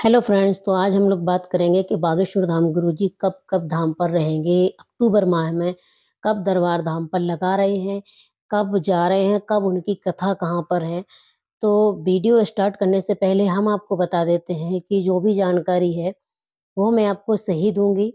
hello friends तो आज हम लोग बात करेंगे कि बागेश्वर धाम गुरु जी कब कब धाम पर रहेंगे अक्टूबर माह में कब दरबार धाम पर लगा रहे हैं कब जा रहे हैं कब उनकी कथा कहाँ पर है तो वीडियो स्टार्ट करने से पहले हम आपको बता देते हैं कि जो भी जानकारी है वो मैं आपको सही दूंगी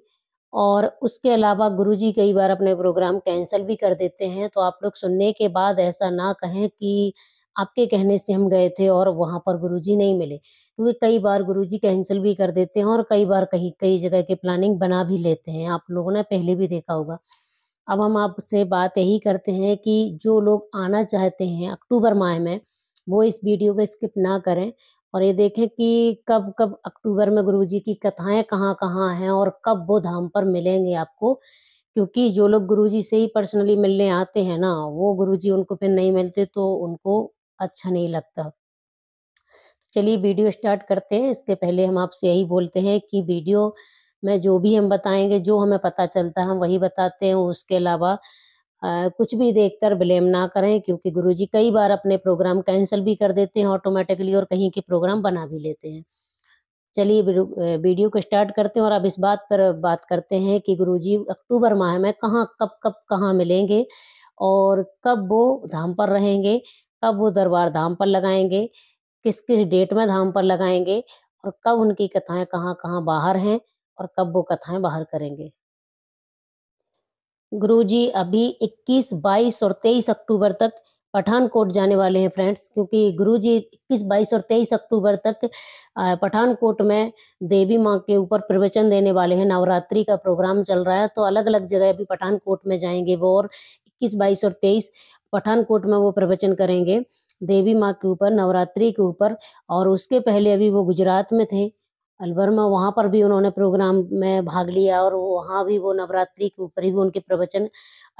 और उसके अलावा गुरु जी कई बार अपने प्रोग्राम कैंसिल भी कर देते हैं तो आप लोग सुनने के बाद ऐसा ना कहें कि आपके कहने से हम गए थे और वहां पर गुरुजी नहीं मिले क्योंकि कई बार गुरुजी कैंसिल भी कर देते हैं और कई बार कहीं कई जगह के प्लानिंग बना भी लेते हैं आप लोगों ने पहले भी देखा होगा अब हम आपसे बात यही करते हैं कि जो लोग आना चाहते हैं अक्टूबर माह में वो इस वीडियो को स्किप ना करें और ये देखें कि कब कब अक्टूबर में जी की कथाएं कहाँ कहाँ हैं और कब वो धाम पर मिलेंगे आपको क्योंकि जो लोग गुरुजी से ही पर्सनली मिलने आते हैं ना वो गुरुजी उनको फिर नहीं मिलते तो उनको अच्छा नहीं लगता तो चलिए वीडियो स्टार्ट करते हैं इसके पहले हम आपसे यही बोलते हैं कि वीडियो में जो भी हम बताएंगे जो हमें पता चलता है हम वही बताते हैं उसके अलावा कुछ भी देखकर ब्लेम ना करें क्योंकि गुरुजी कई बार अपने प्रोग्राम कैंसिल भी कर देते हैं ऑटोमेटिकली और कहीं के प्रोग्राम बना भी लेते हैं चलिए वीडियो को स्टार्ट करते हैं और अब इस बात पर बात करते हैं कि गुरु अक्टूबर माह में कहाँ कब कब कहाँ मिलेंगे और कब वो धाम पर रहेंगे कब वो दरबार धाम पर लगाएंगे किस किस डेट में धाम पर लगाएंगे और कब उनकी कथाएं कहाँ कहाँ बाहर हैं और कब वो कथाएं बाहर करेंगे गुरुजी अभी 21, 22 और 23 अक्टूबर तक पठानकोट जाने वाले हैं फ्रेंड्स क्योंकि गुरुजी 21, 22 और 23 अक्टूबर तक पठानकोट में देवी माँ के ऊपर प्रवचन देने वाले हैं नवरात्रि का प्रोग्राम चल रहा है तो अलग अलग जगह भी पठानकोट में जाएंगे वो और इक्कीस बाईस और तेईस पठानकोट में वो प्रवचन करेंगे देवी माँ के ऊपर नवरात्रि के ऊपर और उसके पहले अभी वो गुजरात में थे अलवर में वहाँ पर भी उन्होंने प्रोग्राम में भाग लिया और वहाँ भी वो नवरात्रि के ऊपर ही भी उनके प्रवचन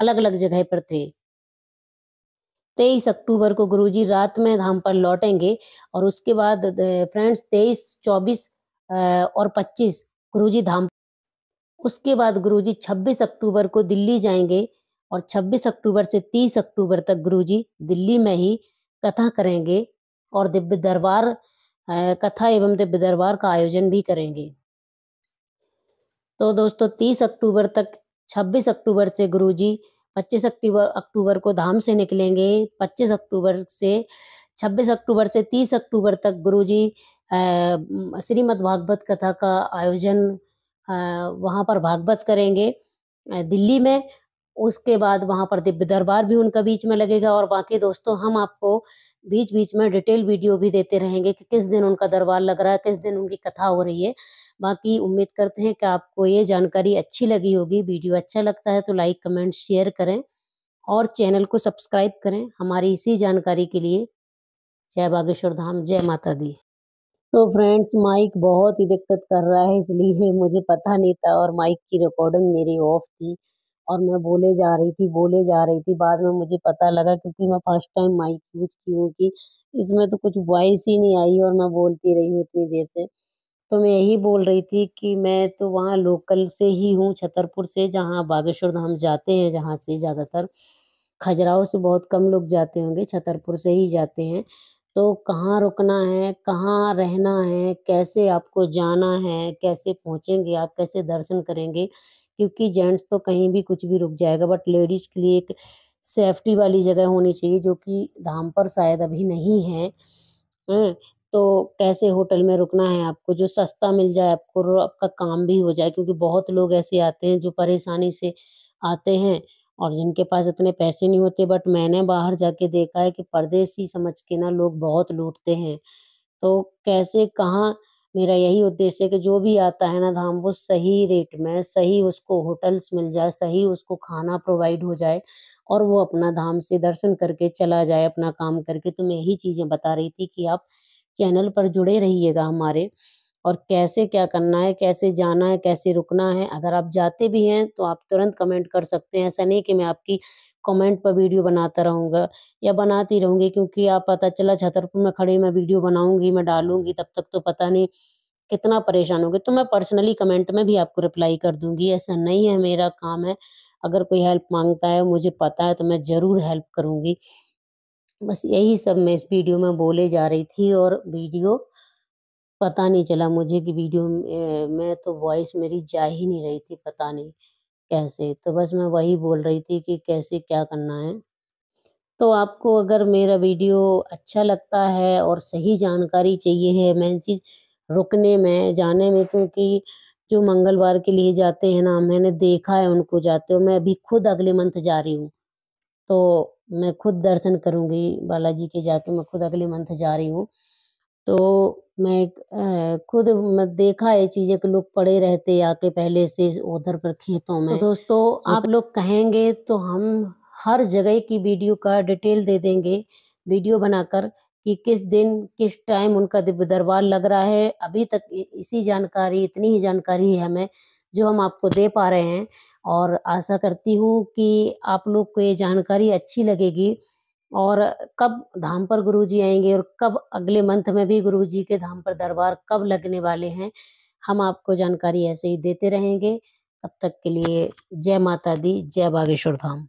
अलग अलग जगह पर थे तेईस अक्टूबर को गुरुजी रात में धाम पर लौटेंगे और उसके बाद फ्रेंड्स तेईस चौबीस और पच्चीस गुरुजी धाम उसके बाद गुरुजी छब्बीस अक्टूबर को दिल्ली जाएंगे और 26 अक्टूबर से 30 अक्टूबर तक गुरुजी दिल्ली में ही कथा करेंगे और दिव्य दरबार कथा एवं दिव्य दरबार का आयोजन भी करेंगे तो दोस्तों 30 अक्टूबर तक 26 अक्टूबर से गुरुजी 25 अक्टूबर अक्टूबर को धाम से निकलेंगे 25 अक्टूबर से 26 अक्टूबर से 30 अक्टूबर तक गुरुजी श्रीमद् भागवत कथा का आयोजन वहाँ पर भागवत करेंगे दिल्ली में उसके बाद वहाँ पर दिव्य दरबार भी उनका बीच में लगेगा और बाकी दोस्तों हम आपको बीच बीच में डिटेल वीडियो भी देते रहेंगे कि किस दिन उनका दरबार लग रहा है किस दिन उनकी कथा हो रही है बाकी उम्मीद करते हैं कि आपको ये जानकारी अच्छी लगी होगी वीडियो अच्छा लगता है तो लाइक कमेंट शेयर करें और चैनल को सब्सक्राइब करें हमारी इसी जानकारी के लिए जय बागेश्वर धाम जय माता दी तो फ्रेंड्स माइक बहुत ही दिक्कत कर रहा है इसलिए मुझे पता नहीं था और माइक की रिकॉर्डिंग मेरी ऑफ थी और मैं बोले जा रही थी बोले जा रही थी बाद में मुझे पता लगा क्योंकि मैं फर्स्ट टाइम माइक यूज की हूँ कि इसमें तो कुछ वॉइस ही नहीं आई और मैं बोलती रही हूँ इतनी देर से तो मैं यही बोल रही थी कि मैं तो वहाँ लोकल से ही हूँ छतरपुर से जहाँ बागेश्वर धाम जाते हैं जहाँ से ज़्यादातर खजुराहो से बहुत कम लोग जाते होंगे छतरपुर से ही जाते हैं तो कहाँ रुकना है कहाँ रहना है कैसे आपको जाना है कैसे पहुँचेंगे आप कैसे दर्शन करेंगे क्योंकि जेंट्स तो कहीं भी कुछ भी रुक जाएगा बट लेडीज़ के लिए एक सेफ्टी वाली जगह होनी चाहिए जो कि धाम पर शायद अभी नहीं है हाँ, तो कैसे होटल में रुकना है आपको जो सस्ता मिल जाए आपको आपका काम भी हो जाए क्योंकि बहुत लोग ऐसे आते हैं जो परेशानी से आते हैं और जिनके पास इतने पैसे नहीं होते बट मैंने बाहर जाके देखा है कि परदेसी समझ के ना लोग बहुत लूटते हैं तो कैसे कहाँ मेरा यही उद्देश्य है कि जो भी आता है ना धाम वो सही रेट में सही उसको होटल्स मिल जाए सही उसको खाना प्रोवाइड हो जाए और वो अपना धाम से दर्शन करके चला जाए अपना काम करके तो मैं यही चीज़ें बता रही थी कि आप चैनल पर जुड़े रहिएगा हमारे और कैसे क्या करना है कैसे जाना है कैसे रुकना है अगर आप जाते भी हैं तो आप तुरंत कमेंट कर सकते हैं ऐसा नहीं कि मैं आपकी कमेंट पर वीडियो बनाता रहूँगा या बनाती रहूँगी क्योंकि आप पता चला छतरपुर में खड़े मैं वीडियो बनाऊँगी मैं डालूँगी तब तक तो पता नहीं कितना परेशान होगी तो मैं पर्सनली कमेंट में भी आपको रिप्लाई कर दूँगी ऐसा नहीं है मेरा काम है अगर कोई हेल्प मांगता है मुझे पता है तो मैं ज़रूर हेल्प करूँगी बस यही सब मैं इस वीडियो में बोले जा रही थी और वीडियो पता नहीं चला मुझे कि वीडियो में तो वॉइस मेरी जा ही नहीं रही थी पता नहीं कैसे तो बस मैं वही बोल रही थी कि कैसे क्या करना है तो आपको अगर मेरा वीडियो अच्छा लगता है और सही जानकारी चाहिए है मैं चीज़ रुकने में जाने में क्योंकि तो जो मंगलवार के लिए जाते हैं ना मैंने देखा है उनको जाते हो मैं अभी खुद अगले मंथ जा रही हूँ तो मैं खुद दर्शन करूँगी बालाजी के जाके मैं खुद अगले मंथ जा रही हूँ तो मैं खुद मैं देखा ये चीजें कि लोग पड़े रहते आके पहले से उधर पर खेतों तो में तो दोस्तों आप लोग कहेंगे तो हम हर जगह की वीडियो का डिटेल दे देंगे वीडियो बनाकर कि किस दिन किस टाइम उनका दिव्य दरबार लग रहा है अभी तक इसी जानकारी इतनी ही जानकारी है हमें जो हम आपको दे पा रहे हैं और आशा करती हूँ कि आप लोग को ये जानकारी अच्छी लगेगी और कब धाम पर गुरु जी आएंगे और कब अगले मंथ में भी गुरु जी के धाम पर दरबार कब लगने वाले हैं हम आपको जानकारी ऐसे ही देते रहेंगे तब तक के लिए जय माता दी जय बागेश्वर धाम